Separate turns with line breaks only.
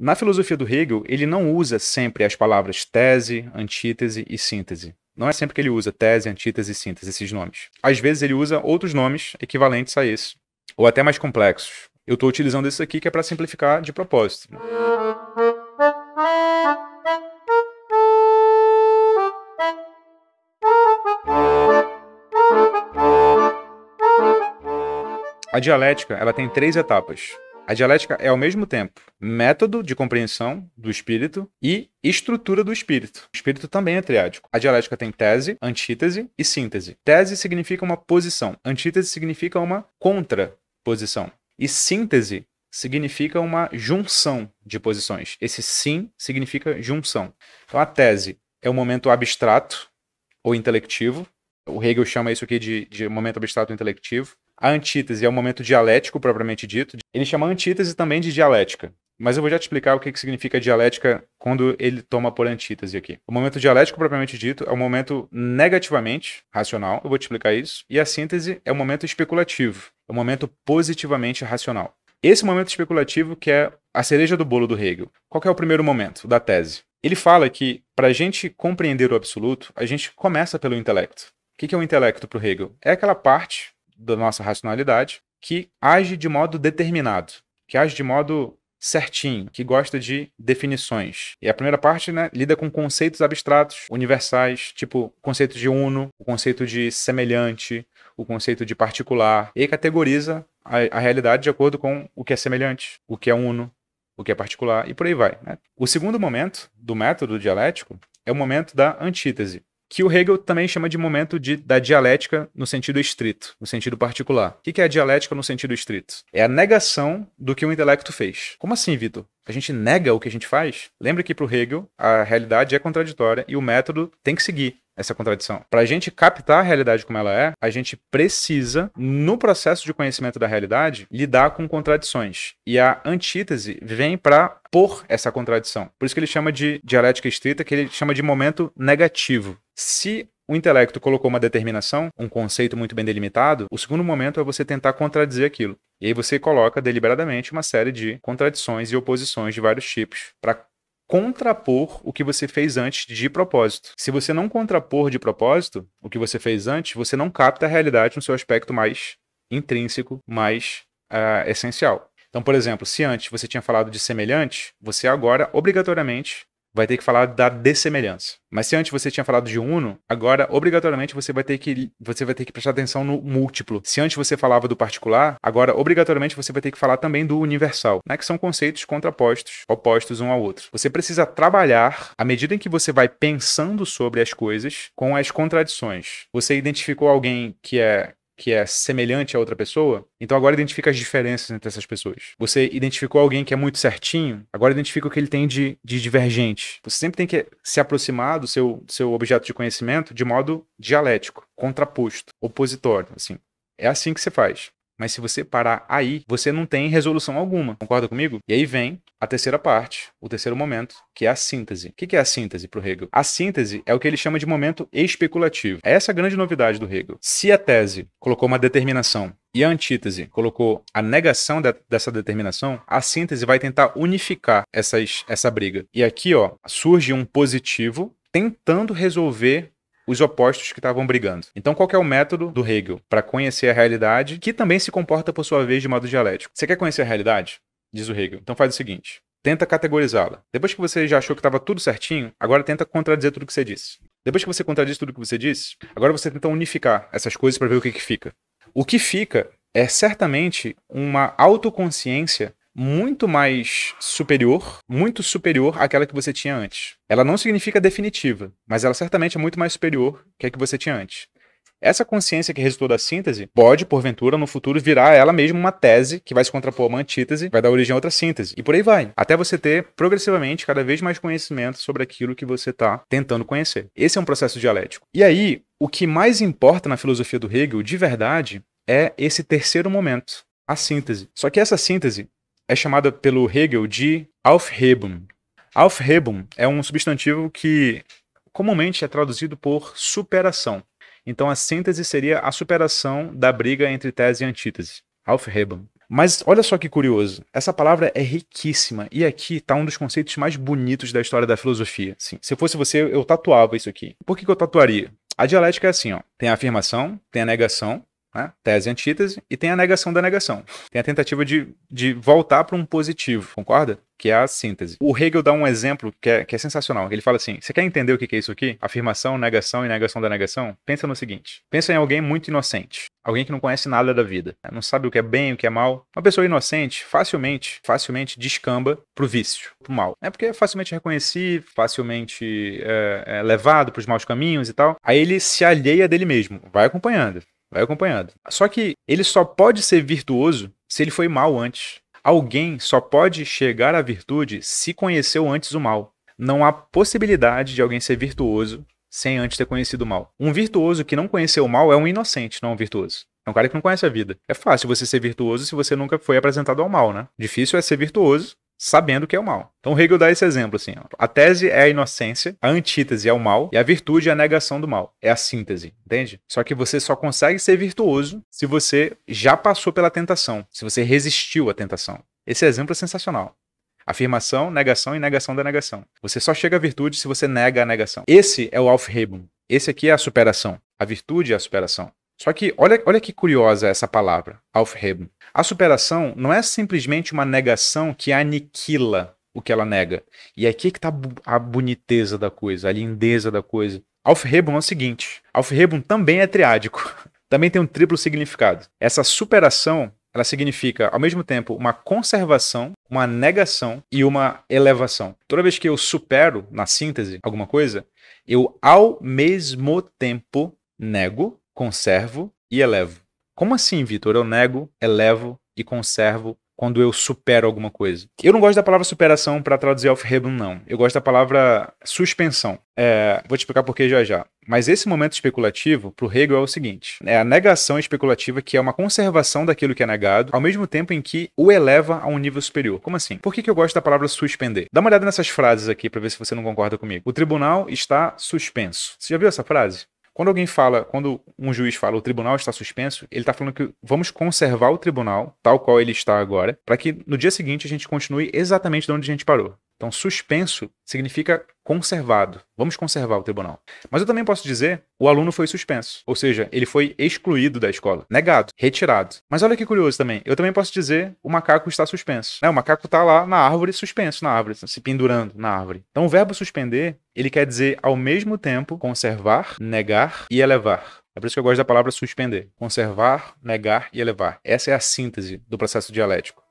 Na filosofia do Hegel, ele não usa sempre as palavras tese, antítese e síntese. Não é sempre que ele usa tese, antítese e síntese, esses nomes. Às vezes ele usa outros nomes equivalentes a esse, ou até mais complexos. Eu estou utilizando esse aqui que é para simplificar de propósito. A dialética ela tem três etapas. A dialética é ao mesmo tempo método de compreensão do espírito e estrutura do espírito. O espírito também é triádico. A dialética tem tese, antítese e síntese. Tese significa uma posição, antítese significa uma contraposição e síntese significa uma junção de posições. Esse sim significa junção. Então a tese é o um momento abstrato ou intelectivo. O Hegel chama isso aqui de, de momento abstrato intelectivo. A antítese é o momento dialético propriamente dito. Ele chama a antítese também de dialética. Mas eu vou já te explicar o que, que significa dialética quando ele toma por antítese aqui. O momento dialético, propriamente dito, é o momento negativamente racional, eu vou te explicar isso. E a síntese é o momento especulativo, é o momento positivamente racional. Esse momento especulativo que é a cereja do bolo do Hegel. Qual é o primeiro momento da tese? Ele fala que, para a gente compreender o absoluto, a gente começa pelo intelecto. O que, que é o intelecto para o Hegel? É aquela parte da nossa racionalidade que age de modo determinado, que age de modo certinho, que gosta de definições. E a primeira parte né, lida com conceitos abstratos, universais, tipo conceito de uno, o conceito de semelhante, o conceito de particular, e categoriza a, a realidade de acordo com o que é semelhante, o que é uno, o que é particular, e por aí vai. Né? O segundo momento do método dialético é o momento da antítese, que o Hegel também chama de momento de, da dialética no sentido estrito, no sentido particular. O que é a dialética no sentido estrito? É a negação do que o intelecto fez. Como assim, Vitor? A gente nega o que a gente faz? Lembra que para o Hegel a realidade é contraditória e o método tem que seguir essa contradição. Para a gente captar a realidade como ela é, a gente precisa, no processo de conhecimento da realidade, lidar com contradições. E a antítese vem para pôr essa contradição. Por isso que ele chama de dialética estrita, que ele chama de momento negativo. Se o intelecto colocou uma determinação, um conceito muito bem delimitado, o segundo momento é você tentar contradizer aquilo. E aí você coloca deliberadamente uma série de contradições e oposições de vários tipos para contrapor o que você fez antes de propósito. Se você não contrapor de propósito o que você fez antes, você não capta a realidade no seu aspecto mais intrínseco, mais uh, essencial. Então, por exemplo, se antes você tinha falado de semelhante, você agora, obrigatoriamente, vai ter que falar da dessemelhança. Mas se antes você tinha falado de uno, agora obrigatoriamente você vai ter que você vai ter que prestar atenção no múltiplo. Se antes você falava do particular, agora obrigatoriamente você vai ter que falar também do universal, né? que são conceitos contrapostos, opostos um ao outro. Você precisa trabalhar à medida em que você vai pensando sobre as coisas com as contradições. Você identificou alguém que é que é semelhante a outra pessoa, então agora identifica as diferenças entre essas pessoas. Você identificou alguém que é muito certinho, agora identifica o que ele tem de, de divergente. Você sempre tem que se aproximar do seu, seu objeto de conhecimento de modo dialético, contraposto, opositório, assim. É assim que você faz. Mas se você parar aí, você não tem resolução alguma. Concorda comigo? E aí vem a terceira parte, o terceiro momento, que é a síntese. O que é a síntese para o Hegel? A síntese é o que ele chama de momento especulativo. Essa é essa a grande novidade do Hegel. Se a tese colocou uma determinação e a antítese colocou a negação de, dessa determinação, a síntese vai tentar unificar essas, essa briga. E aqui ó, surge um positivo tentando resolver os opostos que estavam brigando. Então, qual é o método do Hegel para conhecer a realidade, que também se comporta, por sua vez, de modo dialético? Você quer conhecer a realidade? Diz o Hegel. Então faz o seguinte: tenta categorizá-la. Depois que você já achou que estava tudo certinho, agora tenta contradizer tudo que você disse. Depois que você contradiz tudo que você disse, agora você tenta unificar essas coisas para ver o que, que fica. O que fica é certamente uma autoconsciência muito mais superior, muito superior àquela que você tinha antes. Ela não significa definitiva, mas ela certamente é muito mais superior que a que você tinha antes. Essa consciência que resultou da síntese pode, porventura, no futuro virar ela mesma uma tese que vai se contrapor a uma antítese, vai dar origem a outra síntese, e por aí vai. Até você ter, progressivamente, cada vez mais conhecimento sobre aquilo que você está tentando conhecer. Esse é um processo dialético. E aí, o que mais importa na filosofia do Hegel, de verdade, é esse terceiro momento, a síntese. Só que essa síntese é chamada pelo Hegel de Aufhebung. Aufhebung é um substantivo que comumente é traduzido por superação. Então a síntese seria a superação da briga entre tese e antítese. Aufhebung. Mas olha só que curioso, essa palavra é riquíssima e aqui está um dos conceitos mais bonitos da história da filosofia. se eu fosse você, eu tatuava isso aqui. Por que, que eu tatuaria? A dialética é assim, ó. Tem a afirmação, tem a negação, né? Tese e antítese, e tem a negação da negação. Tem a tentativa de, de voltar para um positivo, concorda? Que é a síntese. O Hegel dá um exemplo que é, que é sensacional. Ele fala assim: você quer entender o que é isso aqui? Afirmação, negação e negação da negação? Pensa no seguinte: pensa em alguém muito inocente. Alguém que não conhece nada da vida, né? não sabe o que é bem, o que é mal. Uma pessoa inocente facilmente, facilmente descamba pro vício, pro mal. É porque é facilmente reconhecido, facilmente é, é levado pros maus caminhos e tal. Aí ele se alheia dele mesmo, vai acompanhando vai acompanhado. Só que ele só pode ser virtuoso se ele foi mal antes. Alguém só pode chegar à virtude se conheceu antes o mal. Não há possibilidade de alguém ser virtuoso sem antes ter conhecido o mal. Um virtuoso que não conheceu o mal é um inocente, não um virtuoso. É um cara que não conhece a vida. É fácil você ser virtuoso se você nunca foi apresentado ao mal, né? Difícil é ser virtuoso sabendo que é o mal. Então Hegel dá esse exemplo assim, ó. a tese é a inocência, a antítese é o mal e a virtude é a negação do mal. É a síntese, entende? Só que você só consegue ser virtuoso se você já passou pela tentação, se você resistiu à tentação. Esse exemplo é sensacional. Afirmação, negação e negação da negação. Você só chega à virtude se você nega a negação. Esse é o Aufhebung. Esse aqui é a superação. A virtude é a superação. Só que olha, olha que curiosa essa palavra, Aufheben. A superação não é simplesmente uma negação que aniquila o que ela nega. E é aqui que está a boniteza da coisa, a lindeza da coisa. Aufhebung é o seguinte: Aufhebung também é triádico. Também tem um triplo significado. Essa superação, ela significa, ao mesmo tempo, uma conservação, uma negação e uma elevação. Toda vez que eu supero, na síntese, alguma coisa, eu, ao mesmo tempo, nego conservo e elevo. Como assim, Vitor? Eu nego, elevo e conservo quando eu supero alguma coisa. Eu não gosto da palavra superação para traduzir Aufhebung, não. Eu gosto da palavra suspensão. É, vou te explicar por que já já. Mas esse momento especulativo, para o Hegel, é o seguinte: é a negação especulativa que é uma conservação daquilo que é negado, ao mesmo tempo em que o eleva a um nível superior. Como assim? Por que, que eu gosto da palavra suspender? Dá uma olhada nessas frases aqui para ver se você não concorda comigo. O tribunal está suspenso. Você já viu essa frase? Quando alguém fala, quando um juiz fala o tribunal está suspenso, ele está falando que vamos conservar o tribunal tal qual ele está agora, para que no dia seguinte a gente continue exatamente de onde a gente parou. Então, suspenso significa conservado. Vamos conservar o tribunal. Mas eu também posso dizer, o aluno foi suspenso, ou seja, ele foi excluído da escola, negado, retirado. Mas olha que curioso também, eu também posso dizer, o macaco está suspenso. Né? O macaco está lá na árvore, suspenso na árvore, se pendurando na árvore. Então, o verbo suspender, ele quer dizer ao mesmo tempo conservar, negar e elevar. É por isso que eu gosto da palavra suspender. Conservar, negar e elevar. Essa é a síntese do processo dialético.